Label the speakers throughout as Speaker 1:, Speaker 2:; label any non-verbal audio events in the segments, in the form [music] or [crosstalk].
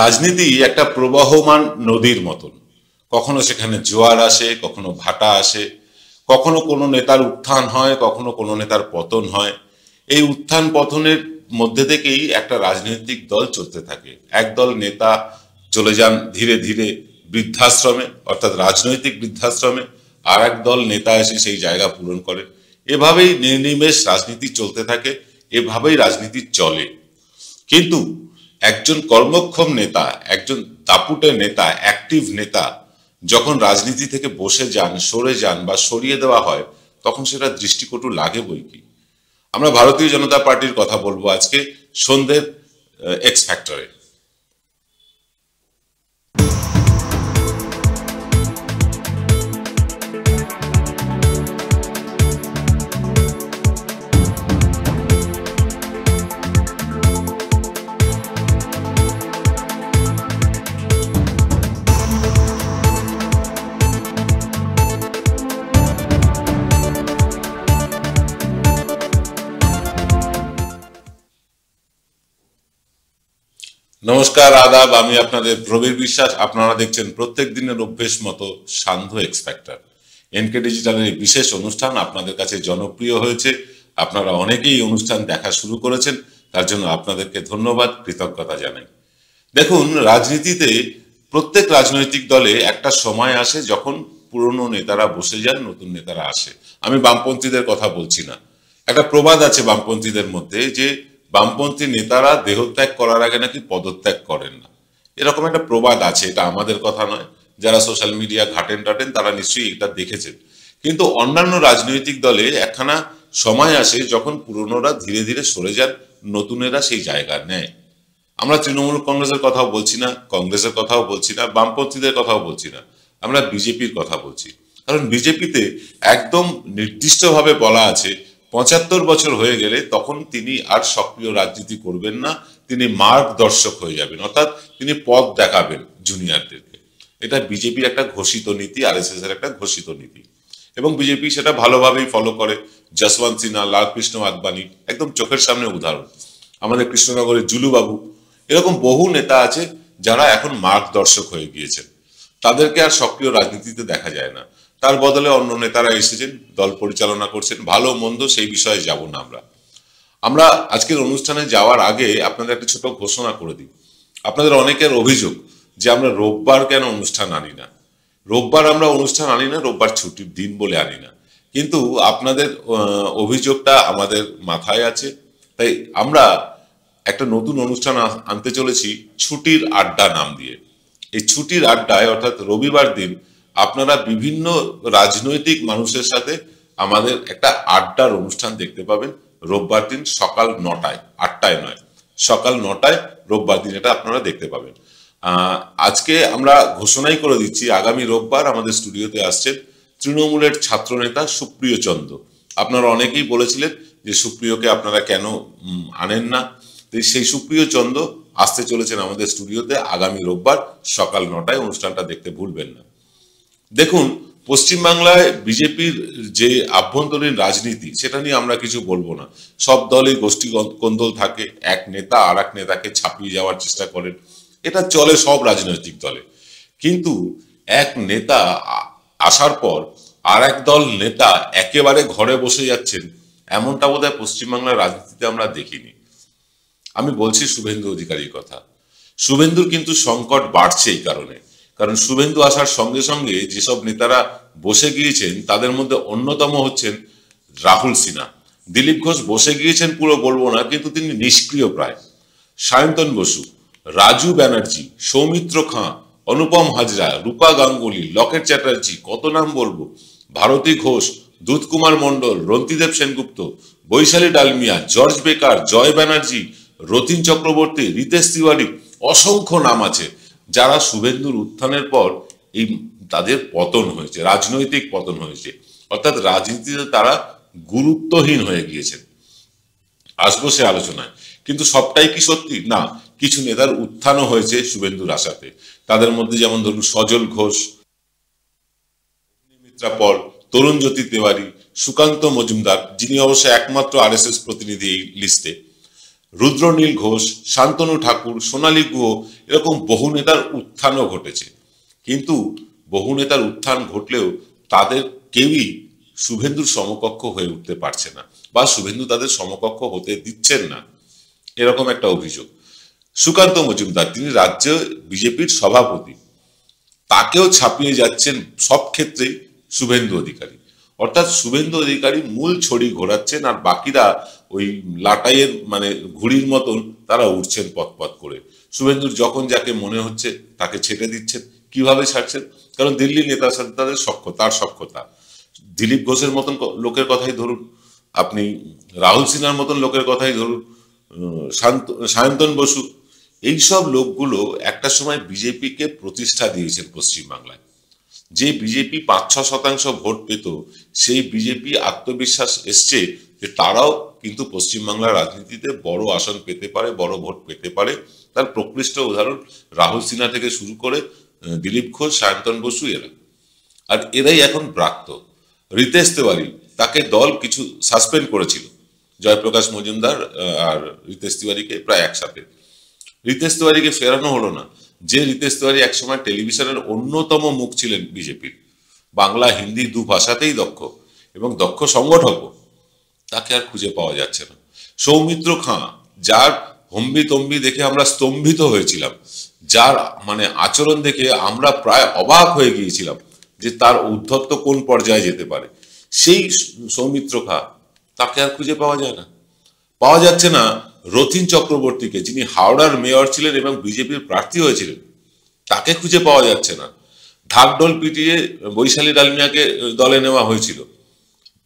Speaker 1: রাজনীতি একটা প্রবাহমান নদীর মতন কখনো সেখানে জোয়ার আসে কখনো ভাটা আসে কখনো কোনো নেতার উত্থান হয় কখনো কোনো নেতার পতন হয় এই উত্থান পতনের মধ্যে থেকেই একটা রাজনৈতিক দল চলতে থাকে একদল নেতা চলে যান ধীরে ধীরে বৃদ্ধাশ্রমে অর্থাৎ রাজনৈতিক বৃদ্ধাশ্রমে আর এক দল নেতা এসে সেই জায়গা পূরণ করে এভাবেই নির্নিমেষ রাজনীতি চলতে থাকে এভাবেই রাজনীতি চলে কিন্তু একজন কর্মক্ষম নেতা একজন দাপুটে নেতা অ্যাক্টিভ নেতা যখন রাজনীতি থেকে বসে যান সরে যান বা সরিয়ে দেওয়া হয় তখন সেটা দৃষ্টিকটু লাগে বই কি আমরা ভারতীয় জনতা পার্টির কথা বলবো আজকে সন্ধ্যের এক্স ফ্যাক্টরে নমস্কার আদাব আমি আপনাদের প্রবীর বিশ্বাস আপনারা দেখছেন প্রত্যেক দিনের অভ্যেস মতো সান্ধ্য এক্সপেক্টার এনকে ডিজিটালের এই বিশেষ অনুষ্ঠান আপনাদের কাছে জনপ্রিয় হয়েছে আপনারা অনেকেই অনুষ্ঠান দেখা শুরু করেছেন তার জন্য আপনাদেরকে ধন্যবাদ কৃতজ্ঞতা জানাই দেখুন রাজনীতিতে প্রত্যেক রাজনৈতিক দলে একটা সময় আসে যখন পুরনো নেতারা বসে যান নতুন নেতারা আসে আমি বামপন্থীদের কথা বলছি না একটা প্রবাদ আছে বামপন্থীদের মধ্যে যে বামপন্থী নেতারা দেহত্যাগ করার আগে নাকি পদত্যাগ করেন না এরকম একটা প্রবাদ আছে এটা আমাদের কথা নয় যারা সোশ্যাল মিডিয়া ঘাটেন টাটেন তারা নিশ্চয়ই এটা দেখেছেন কিন্তু অন্যান্য রাজনৈতিক দলে একখানা সময় আসে যখন পুরনোরা ধীরে ধীরে সরে যান নতুনেরা সেই জায়গা নেয় আমরা তৃণমূল কংগ্রেসের কথাও বলছি না কংগ্রেসের কথাও বলছি না বামপন্থীদের কথাও বলছি না আমরা বিজেপির কথা বলছি কারণ বিজেপিতে একদম নির্দিষ্টভাবে বলা আছে পঁচাত্তর বছর হয়ে গেলে তখন তিনি আর সক্রিয় রাজনীতি করবেন না তিনি মার্গদর্শক হয়ে যাবেন অর্থাৎ তিনি পদ দেখাবেন জুনিয়রদেরকে এটা বিজেপির একটা ঘোষিত নীতি আর এর একটা ঘোষিত নীতি এবং বিজেপি সেটা ভালোভাবেই ফলো করে যশবন্ত সিনহা লালকৃষ্ণ আদবানি একদম চোখের সামনে উদাহরণ আমাদের কৃষ্ণনগরের জুলুবাবু এরকম বহু নেতা আছে যারা এখন মার্গদর্শক হয়ে গিয়েছেন তাদেরকে আর সক্রিয় রাজনীতিতে দেখা যায় না তার বদলে অন্য নেতারা এসেছেন দল পরিচালনা করছেন ভালো মন্দ সেই বিষয়ে যাব না আমরা আমরা আজকের অনুষ্ঠানে যাওয়ার আগে আপনাদের একটা ছোট ঘোষণা করে দিই আপনাদের অনেকের অভিযোগ যে আমরা রোববার কেন অনুষ্ঠান আনি না রোববার আমরা অনুষ্ঠান আনি না রোববার ছুটির দিন বলে আনি না কিন্তু আপনাদের অভিযোগটা আমাদের মাথায় আছে তাই আমরা একটা নতুন অনুষ্ঠান আনতে চলেছি ছুটির আড্ডা নাম দিয়ে এই ছুটির আড্ডায় অর্থাৎ রবিবার দিন আপনারা বিভিন্ন রাজনৈতিক মানুষের সাথে আমাদের একটা আড্ডার অনুষ্ঠান দেখতে পাবেন রোববার দিন সকাল নটায় আটটায় নয় সকাল নটায় রোববার দিন এটা আপনারা দেখতে পাবেন আজকে আমরা ঘোষণাই করে দিচ্ছি আগামী রোববার আমাদের স্টুডিওতে আসছেন তৃণমূলের ছাত্রনেতা সুপ্রিয় চন্দ্র আপনারা অনেকেই বলেছিলেন যে সুপ্রিয়কে আপনারা কেন আনেন না সেই সুপ্রিয় চন্দ্র আসতে চলেছেন আমাদের স্টুডিওতে আগামী রোববার সকাল নটায় অনুষ্ঠানটা দেখতে ভুলবেন না দেখুন পশ্চিমবাংলায় বিজেপির যে আভ্যন্তরীণ রাজনীতি সেটা নিয়ে আমরা কিছু বলবো না সব দলের গোষ্ঠী কন্দল থাকে এক নেতা আর এক নেতাকে ছাপিয়ে যাওয়ার চেষ্টা করেন এটা চলে সব রাজনৈতিক দলে কিন্তু এক নেতা আসার পর আর এক দল নেতা একেবারে ঘরে বসে যাচ্ছেন এমনটা বোধ হয় পশ্চিমবাংলার রাজনীতিতে আমরা দেখিনি আমি বলছি শুভেন্দু অধিকারীর কথা শুভেন্দুর কিন্তু সংকট বাড়ছে এই কারণে কারণ শুভেন্দু আসার সঙ্গে সঙ্গে যেসব নেতারা বসে গিয়েছেন তাদের মধ্যে অন্যতম হচ্ছেন রাহুল সিনহা দিলীপ ঘোষ বসে গিয়েছেন পুরো বলবো না কিন্তু তিনি নিষ্ক্রিয় প্রায় সায়ন্তন বসু রাজু ব্যানার্জি সৌমিত্র খাঁ অনুপম হাজরা রূপা গাঙ্গুলি লকেট চ্যাটার্জি কত নাম বলবো ভারতী ঘোষ দুধকুমার মণ্ডল রন্তিদেব সেনগুপ্ত বৈশালী ডালমিয়া জর্জ বেকার জয় ব্যানার্জি রতিন চক্রবর্তী রিতেশ তিওয়ারি অসংখ্য নাম আছে যারা শুভেন্দুর উত্থানের পর এই তাদের পতন হয়েছে রাজনৈতিক পতন হয়েছে অর্থাৎ রাজনীতিতে তারা গুরুত্বহীন হয়ে গিয়েছেন আসবো সে আলোচনায় কিন্তু সবটাই কি সত্যি না কিছু নেতার উত্থানও হয়েছে শুভেন্দুর আশাতে তাদের মধ্যে যেমন ধরুন সজল ঘোষ মিত্রা পল তরুণ জ্যোতি তেওয়ারি সুকান্ত মজুমদার যিনি অবশ্য একমাত্র এস প্রতিনিধি এই লিস্টে রুদ্রনীল ঘোষ শান্তনু ঠাকুর সোনালী গুহ এরকম বহু নেতার উত্থানও ঘটেছে কিন্তু বহু নেতার উত্থান ঘটলেও তাদের কেউই শুভেন্দুর সমকক্ষ হয়ে উঠতে পারছে না বা শুভেন্দু তাদের সমকক্ষ হতে দিচ্ছেন না এরকম একটা অভিযোগ সুকান্ত মজুমদার তিনি রাজ্য বিজেপির সভাপতি তাকেও ছাপিয়ে যাচ্ছেন সব ক্ষেত্রেই শুভেন্দু অধিকারী অর্থাৎ শুভেন্দু অধিকারী মূল ছড়ি ঘোরাচ্ছেন আর বাকিরা ওই লাটাইয়ের মানে ঘুড়ির মতন তারা উঠছেন পথপথ করে শুভেন্দুর যখন যাকে মনে হচ্ছে তাকে ছেটে দিচ্ছেন কিভাবে ছাড়ছেন কারণ দিল্লির নেতার সাথে তাদের সক্ষ তার সক্ষতা দিলীপ ঘোষের মতন লোকের কথাই ধরুন আপনি রাহুল সিনহার মতন লোকের কথাই ধরুন শান্ত সায়ন্তন বসু এইসব লোকগুলো একটা সময় বিজেপিকে প্রতিষ্ঠা দিয়েছেন পশ্চিমবাংলায় যে বিজেপি পাঁচ ছ শতাংশ ভোট পেত সেই বিজেপি আত্মবিশ্বাস এসছে যে তারাও কিন্তু পশ্চিমবাংলার রাজনীতিতে বড় আসন পেতে পারে বড় ভোট পেতে পারে তার প্রকৃষ্ট উদাহরণ রাহুল সিনহা থেকে শুরু করে দিলীপ ঘোষ সায়ন্তন বসু এরা আর এরাই এখন প্রাক্ত রিতেশ তিওয়ারি তাকে দল কিছু সাসপেন্ড করেছিল জয়প্রকাশ মজুমদার আর রিতেশ তিওয়ারিকে প্রায় একসাথে রিতেশ তিওয়ারিকে ফেরানো হলো না যে রিতেশ তিওয়ারি একসময় টেলিভিশনের অন্যতম মুখ ছিলেন বিজেপির বাংলা হিন্দি দু ভাষাতেই দক্ষ এবং দক্ষ সংগঠকও তাকে আর খুঁজে পাওয়া যাচ্ছে না সৌমিত্র খাঁ যার হম্বি তম্বি দেখে আমরা স্তম্ভিত হয়েছিলাম যার মানে আচরণ দেখে আমরা প্রায় অবাক হয়ে গিয়েছিলাম যে তার উদ্ধত্ত কোন পর্যায়ে যেতে পারে সেই সৌমিত্র খা তাকে আর খুঁজে পাওয়া যায় না পাওয়া যাচ্ছে না রথিন চক্রবর্তীকে যিনি হাওড়ার মেয়র ছিলেন এবং বিজেপির প্রার্থী হয়েছিলেন তাকে খুঁজে পাওয়া যাচ্ছে না ঢাকডোল পিটিয়ে বৈশালী ডালমিয়াকে দলে নেওয়া হয়েছিল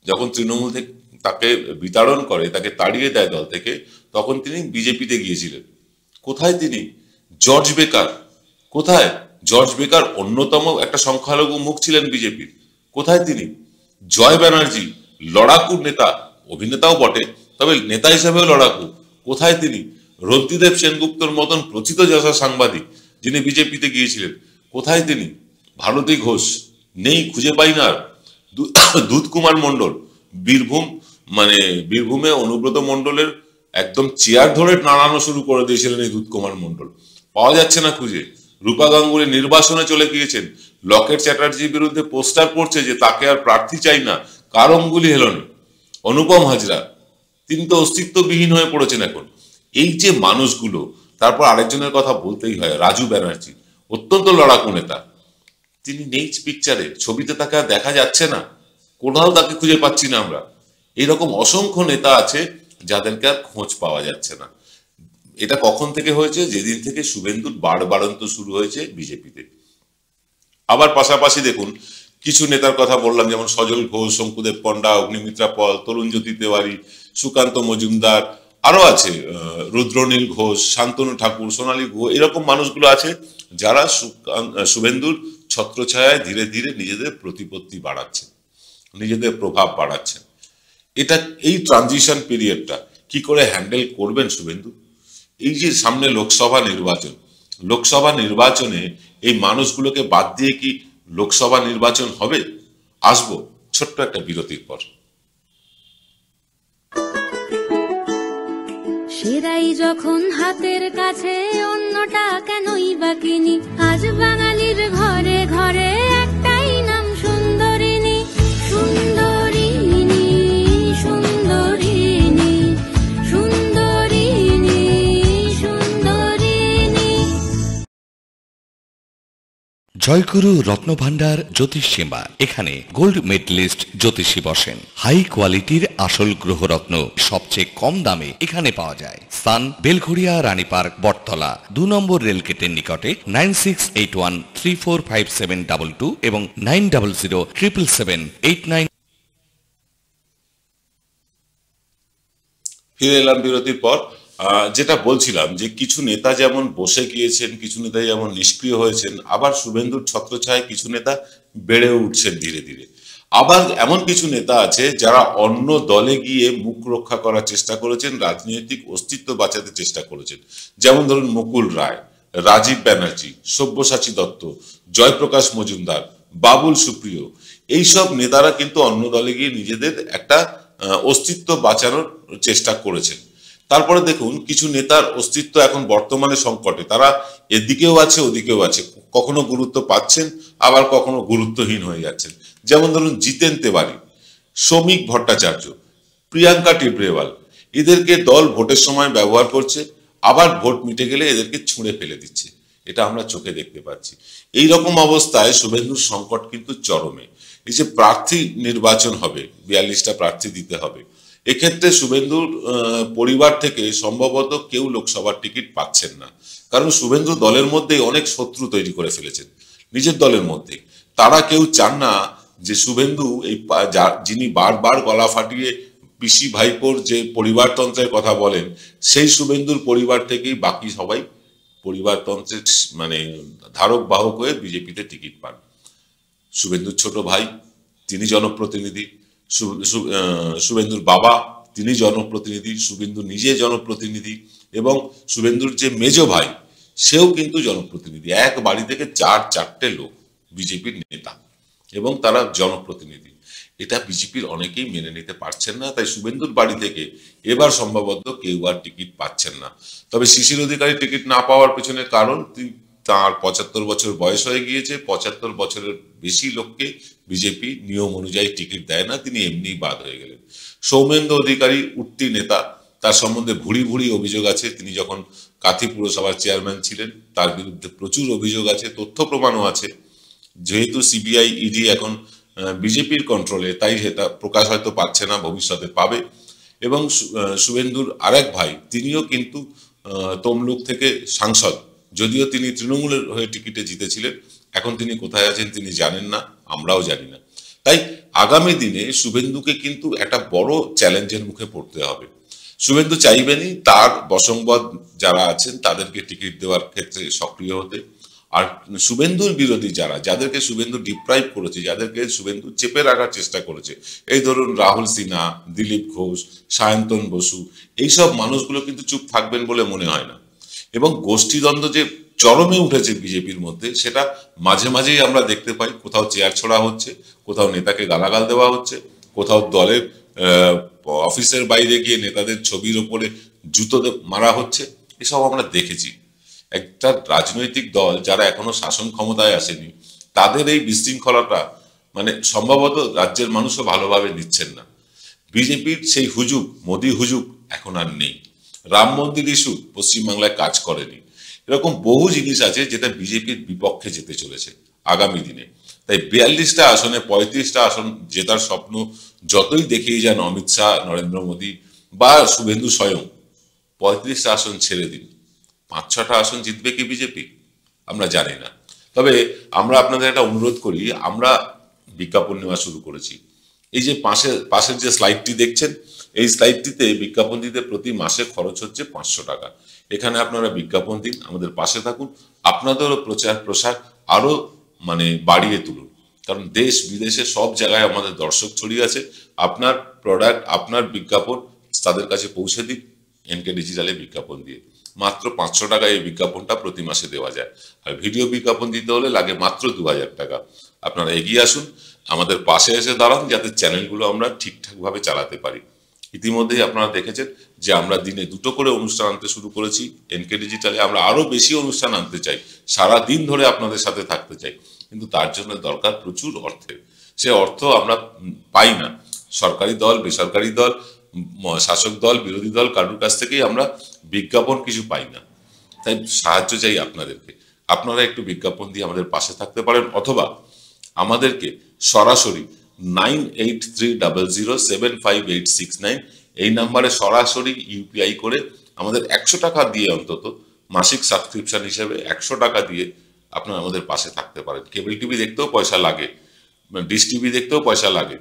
Speaker 1: যখন তৃণমূল থেকে তাকে বিতাড়ন করে তাকে তাড়িয়ে দেয় দল থেকে তখন তিনি বিজেপিতে গিয়েছিলেন কোথায় তিনি জর্জ বেকার কোথায় জর্জ বেকার অন্যতম একটা সংখ্যালঘু মুখ ছিলেন বিজেপির কোথায় তিনি জয় ব্যানার্জি লড়াকু নেতা অভিনেতাও বটে তবে নেতা হিসেবেও লড়াকু কোথায় তিনি রন্তিদেব সেনগুপ্তর মতন প্রচিত যশা সাংবাদিক যিনি বিজেপিতে গিয়েছিলেন কোথায় তিনি ভারতী ঘোষ নেই খুঁজে পাই না [coughs] দুধ কুমার মণ্ডল বীরভূম মানে বীরভূমে অনুব্রত মণ্ডলের একদম চেয়ার ধরে নাড়ানো শুরু করে দিয়েছিলেন এই দুধ কুমার মণ্ডল পাওয়া যাচ্ছে না খুঁজে রূপা গাঙ্গুলি নির্বাসনে চলে গিয়েছেন লকেট চ্যাটার্জির বিরুদ্ধে পোস্টার পড়ছে যে তাকে আর প্রার্থী চাই না কারণগুলি হেলনি অনুপম হাজরা তিনি তো অস্তিত্ববিহীন হয়ে পড়েছেন এখন এই যে মানুষগুলো তারপর আরেকজনের কথা বলতেই হয় রাজু ব্যানার্জি অত্যন্ত লড়াকু নেতা তিনি নেই পিকচারে ছবিতে তাকে দেখা যাচ্ছে না কোথাও তাকে খুঁজে পাচ্ছি না আমরা এরকম অসংখ্য নেতা আছে যাদেরকে আর খোঁজ পাওয়া যাচ্ছে না এটা কখন থেকে হয়েছে যেদিন থেকে শুভেন্দুর বাড়ন্ত শুরু হয়েছে বিজেপিতে আবার পাশাপাশি দেখুন কিছু নেতার কথা বললাম যেমন সজল ঘোষ শঙ্কুদেব পণ্ডা অগ্নিমিত্রা পল তরুণ জ্যোতি তেওয়ারি সুকান্ত মজুমদার আরো আছে রুদ্রনীল ঘোষ শান্তনু ঠাকুর সোনালী ঘো এরকম মানুষগুলো আছে যারা শুভেন্দুর ছত্রছায়ায় ধীরে ধীরে নিজেদের প্রতিপত্তি বাড়াচ্ছেন নিজেদের প্রভাব বাড়াচ্ছেন এটা এই ট্রানজিশন পিরিয়ডটা কি করে হ্যান্ডেল করবেন শুভেন্দু এই যে সামনে লোকসভা নির্বাচন লোকসভা নির্বাচনে এই মানুষগুলোকে বাদ দিয়ে কি লোকসভা নির্বাচন হবে আসবো ছোট্ট একটা বিরতির পর সেরাই যখন হাতের কাছে অন্যটা কেনই বা কিনি আজ বাঙালির ঘরে ঘরে জয়গুরু রত্নভাণ্ডার জ্যোতিষীমা এখানে গোল্ড মেডলিস্ট জ্যোতিষী বসেন হাই কোয়ালিটির আসল গ্রহরত্ন সবচেয়ে কম দামে এখানে পাওয়া যায় স্থান বেলঘড়িয়া রানী পার্ক বটতলা দু নম্বর রেলগেটের নিকটে nine six eight one three four five seven double two এবং nine double zero triple seven eight nine ফিরে এলাম বিরতির পর যেটা বলছিলাম যে কিছু নেতা যেমন বসে গিয়েছেন কিছু নেতা যেমন নিষ্ক্রিয় হয়েছেন আবার শুভেন্দুর ছত্রছায় কিছু নেতা বেড়ে উঠছেন ধীরে ধীরে আবার এমন কিছু নেতা আছে যারা অন্য দলে গিয়ে মুখ রক্ষা করার চেষ্টা করেছেন রাজনৈতিক অস্তিত্ব বাঁচাতে চেষ্টা করেছেন যেমন ধরুন মুকুল রায় রাজীব ব্যানার্জি সব্যসাচী দত্ত জয়প্রকাশ মজুমদার বাবুল সুপ্রিয় এইসব নেতারা কিন্তু অন্য দলে গিয়ে নিজেদের একটা অস্তিত্ব বাঁচানোর চেষ্টা করেছেন তারপরে দেখুন কিছু নেতার অস্তিত্ব এখন বর্তমানে সংকটে তারা এদিকেও আছে ওদিকেও আছে কখনো গুরুত্ব পাচ্ছেন আবার কখনো গুরুত্বহীন হয়ে যাচ্ছেন যেমন ধরুন জিতেন তেওয়ারি শ্রমিক ভট্টাচার্য প্রিয়াঙ্কা টিব্রেওয়াল এদেরকে দল ভোটের সময় ব্যবহার করছে আবার ভোট মিটে গেলে এদেরকে ছুঁড়ে ফেলে দিচ্ছে এটা আমরা চোখে দেখতে পাচ্ছি এই রকম অবস্থায় শুভেন্দুর সংকট কিন্তু চরমে এই যে প্রার্থী নির্বাচন হবে বিয়াল্লিশটা প্রার্থী দিতে হবে এক্ষেত্রে শুভেন্দুর পরিবার থেকে সম্ভবত কেউ লোকসভার টিকিট পাচ্ছেন না কারণ শুভেন্দু দলের মধ্যেই অনেক শত্রু তৈরি করে ফেলেছেন নিজের দলের মধ্যে তারা কেউ চান না যে শুভেন্দু এই যিনি বারবার গলা ফাটিয়ে পিসি ভাইপোর যে পরিবারতন্ত্রের কথা বলেন সেই শুভেন্দুর পরিবার থেকেই বাকি সবাই পরিবারতন্ত্রের মানে ধারক বাহক হয়ে বিজেপিতে টিকিট পান শুভেন্দুর ছোট ভাই তিনি জনপ্রতিনিধি শুভেন্দুর বাবা তিনি জনপ্রতিনিধি শুভেন্দু নিজে জনপ্রতিনিধি এবং শুভেন্দুর যে মেজ ভাই সেও কিন্তু জনপ্রতিনিধি এক বাড়ি থেকে চার চারটে লোক বিজেপির নেতা এবং তারা জনপ্রতিনিধি এটা বিজেপির অনেকেই মেনে নিতে পারছেন না তাই শুভেন্দুর বাড়ি থেকে এবার সম্ভবত কেউ আর টিকিট পাচ্ছেন না তবে শিশির অধিকারী টিকিট না পাওয়ার পেছনে কারণ তার পঁচাত্তর বছর বয়স হয়ে গিয়েছে পঁচাত্তর বছরের বেশি লোককে বিজেপি নিয়ম অনুযায়ী টিকিট দেয় না তিনি এমনি বাদ হয়ে গেলেন সৌমেন্দ্র অধিকারী উঠতি নেতা তার সম্বন্ধে ভুড়ি ভুড়ি অভিযোগ আছে তিনি যখন কাথি পুরসভার চেয়ারম্যান ছিলেন তার বিরুদ্ধে প্রচুর অভিযোগ আছে তথ্য প্রমাণও আছে যেহেতু সিবিআই ইডি e এখন বিজেপির কন্ট্রোলে তাই সেটা প্রকাশ হয়তো পাচ্ছে না ভবিষ্যতে পাবে এবং শুভেন্দুর আরেক ভাই তিনিও কিন্তু তমলুক থেকে সাংসদ যদিও তিনি তৃণমূলের হয়ে টিকিটে জিতেছিলেন এখন তিনি কোথায় আছেন তিনি জানেন না আমরাও জানি না তাই আগামী দিনে শুভেন্দুকে কিন্তু একটা বড় চ্যালেঞ্জের মুখে পড়তে হবে শুভেন্দু চাইবেনই তার বসংবাদ যারা আছেন তাদেরকে টিকিট দেওয়ার ক্ষেত্রে সক্রিয় হতে আর শুভেন্দুর বিরোধী যারা যাদেরকে শুভেন্দু ডিপ্রাইভ করেছে যাদেরকে শুভেন্দু চেপে রাখার চেষ্টা করেছে এই ধরুন রাহুল সিনহা দিলীপ ঘোষ সায়ন্তন বসু এইসব মানুষগুলো কিন্তু চুপ থাকবেন বলে মনে হয় না এবং গোষ্ঠীদ্বন্দ্ব যে চরমে উঠেছে বিজেপির মধ্যে সেটা মাঝে মাঝেই আমরা দেখতে পাই কোথাও চেয়ার ছোড়া হচ্ছে কোথাও নেতাকে গালাগাল দেওয়া হচ্ছে কোথাও দলের অফিসের বাইরে গিয়ে নেতাদের ছবির ওপরে জুতো মারা হচ্ছে এসব আমরা দেখেছি একটা রাজনৈতিক দল যারা এখনো শাসন ক্ষমতায় আসেনি তাদের এই বিশৃঙ্খলাটা মানে সম্ভবত রাজ্যের মানুষও ভালোভাবে নিচ্ছেন না বিজেপির সেই হুজুক মোদি হুজুক এখন আর নেই রাম মন্দির ইস্যু পশ্চিমবাংলায় কাজ করেনি এরকম বহু জিনিস আছে যেটা বিজেপির বিপক্ষে যেতে চলেছে আগামী দিনে তাই বিয়াল্লিশটা আসনে পঁয়ত্রিশটা আসন জেতার স্বপ্ন যতই দেখিয়ে যান অমিত শাহ নরেন্দ্র মোদী বা শুভেন্দু স্বয়ং পঁয়ত্রিশটা আসন ছেড়ে দিন পাঁচ ছটা আসন জিতবে কি বিজেপি আমরা জানি না তবে আমরা আপনাদের একটা অনুরোধ করি আমরা বিজ্ঞাপন নেওয়া শুরু করেছি এই যে পাশে পাশের যে স্লাইডটি দেখছেন এই স্লাইডটিতে বিজ্ঞাপন দিতে প্রতি মাসে খরচ হচ্ছে পাঁচশো টাকা এখানে আপনারা বিজ্ঞাপন দিন আমাদের পাশে থাকুন আপনাদেরও প্রচার প্রসার আরও মানে বাড়িয়ে তুলুন কারণ দেশ বিদেশে সব জায়গায় আমাদের দর্শক ছড়িয়ে আছে আপনার প্রোডাক্ট আপনার বিজ্ঞাপন তাদের কাছে পৌঁছে দিন এনকে ডিজিটালে বিজ্ঞাপন দিয়ে মাত্র পাঁচশো টাকা এই বিজ্ঞাপনটা প্রতি মাসে দেওয়া যায় আর ভিডিও বিজ্ঞাপন দিতে হলে লাগে মাত্র দু টাকা আপনারা এগিয়ে আসুন আমাদের পাশে এসে দাঁড়ান যাতে চ্যানেলগুলো আমরা ঠিকঠাকভাবে চালাতে পারি ইতিমধ্যেই আপনারা দেখেছেন যে আমরা দিনে দুটো করে অনুষ্ঠান আনতে শুরু করেছি এনকে ডিজিটালে আমরা আরও বেশি অনুষ্ঠান আনতে চাই সারা দিন ধরে আপনাদের সাথে থাকতে চাই কিন্তু তার জন্য দরকার প্রচুর অর্থের সে অর্থ আমরা পাই না সরকারি দল বেসরকারি দল শাসক দল বিরোধী দল কারুর কাছ থেকেই আমরা বিজ্ঞাপন কিছু পাই না তাই সাহায্য চাই আপনাদেরকে আপনারা একটু বিজ্ঞাপন দিয়ে আমাদের পাশে থাকতে পারেন অথবা আমাদেরকে সরাসরি nine eight three double zero seven five eight six nine এই নাম্বারে সরাসরি ইউপিআই করে আমাদের একশো টাকা দিয়ে অন্তত মাসিক সাবস্ক্রিপশান হিসেবে একশো টাকা দিয়ে আপনারা আমাদের পাশে থাকতে পারেন কেবল টিভি দেখতেও পয়সা লাগে ডিশ টিভি দেখতেও পয়সা লাগে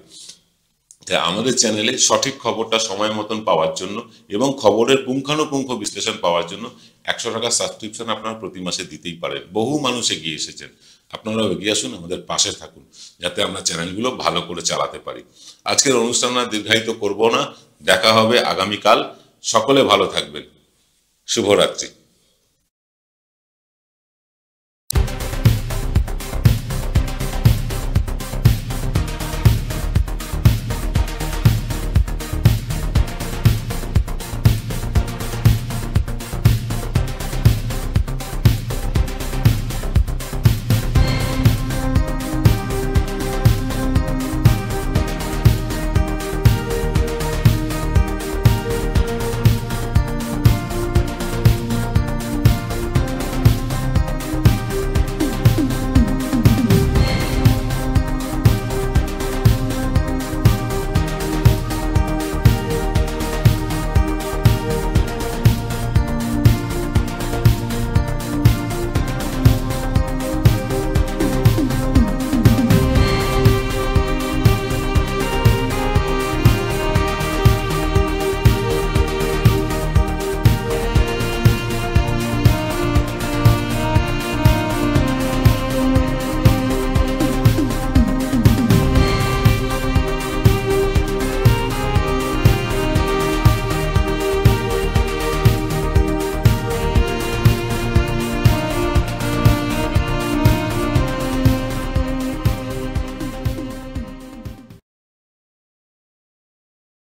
Speaker 1: তাই আমাদের চ্যানেলে সঠিক খবরটা সময় মতন পাওয়ার জন্য এবং খবরের পুঙ্খানুপুঙ্খ বিশ্লেষণ পাওয়ার জন্য একশো টাকা সাবস্ক্রিপশন আপনারা প্রতি মাসে দিতেই পারেন বহু মানুষ এগিয়ে এসেছেন আপনারাও এগিয়ে আসুন আমাদের পাশে থাকুন যাতে আমরা চ্যানেলগুলো ভালো করে চালাতে পারি আজকের অনুষ্ঠান আর দীর্ঘায়িত করবো না দেখা হবে আগামীকাল সকলে ভালো থাকবেন শুভরাত্রি